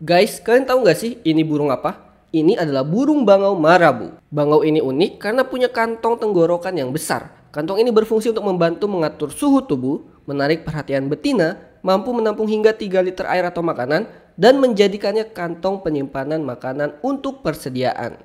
Guys, kalian tahu nggak sih ini burung apa? Ini adalah burung bangau marabu. Bangau ini unik karena punya kantong tenggorokan yang besar. Kantong ini berfungsi untuk membantu mengatur suhu tubuh, menarik perhatian betina, mampu menampung hingga 3 liter air atau makanan, dan menjadikannya kantong penyimpanan makanan untuk persediaan.